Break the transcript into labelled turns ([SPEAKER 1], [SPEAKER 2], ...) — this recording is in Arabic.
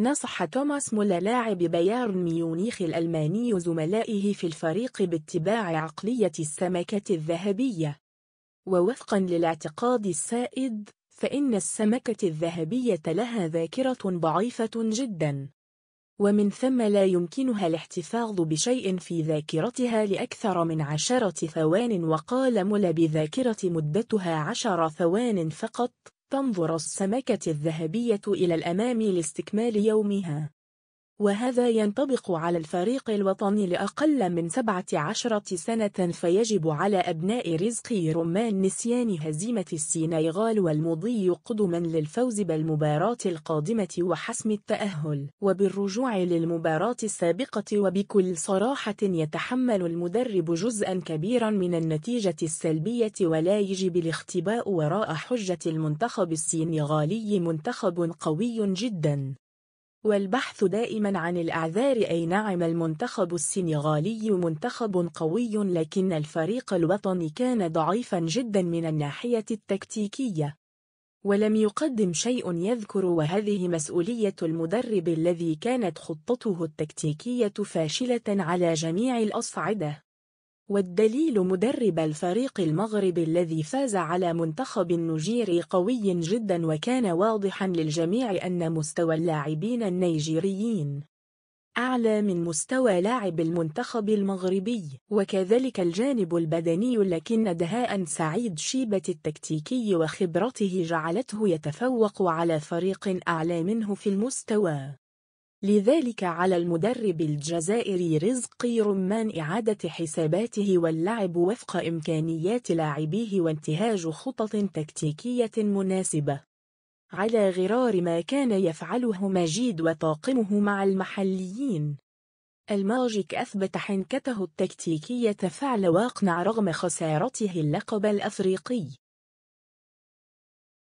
[SPEAKER 1] نصح توماس مولا لاعب بايرن ميونيخ الألماني زملائه في الفريق باتباع عقلية السمكة الذهبية ووفقا للاعتقاد السائد فإن السمكة الذهبية لها ذاكرة ضعيفة جدا ومن ثم لا يمكنها الاحتفاظ بشيء في ذاكرتها لأكثر من عشرة ثوان وقال مولا بذاكرة مدتها عشر ثوان فقط تنظر السمكة الذهبية إلى الأمام لاستكمال يومها وهذا ينطبق على الفريق الوطني لأقل من 17 سنة فيجب على أبناء رزقي رمان نسيان هزيمة السينيغال والمضي قدما للفوز بالمباراة القادمة وحسم التأهل وبالرجوع للمباراة السابقة وبكل صراحة يتحمل المدرب جزءا كبيرا من النتيجة السلبية ولا يجب الاختباء وراء حجة المنتخب السينيغالي منتخب قوي جدا والبحث دائما عن الأعذار أي نعم المنتخب السنغالي منتخب قوي لكن الفريق الوطني كان ضعيفا جدا من الناحية التكتيكية ولم يقدم شيء يذكر وهذه مسؤولية المدرب الذي كانت خطته التكتيكية فاشلة على جميع الأصعدة والدليل مدرب الفريق المغرب الذي فاز على منتخب النيجيري قوي جدا وكان واضحا للجميع أن مستوى اللاعبين النيجيريين أعلى من مستوى لاعب المنتخب المغربي وكذلك الجانب البدني لكن دهاء سعيد شيبة التكتيكي وخبرته جعلته يتفوق على فريق أعلى منه في المستوى لذلك على المدرب الجزائري رزقي رمان إعادة حساباته واللعب وفق إمكانيات لاعبيه وانتهاج خطط تكتيكية مناسبة على غرار ما كان يفعله مجيد وطاقمه مع المحليين الماجيك أثبت حنكته التكتيكية فعل واقنع رغم خسارته اللقب الأفريقي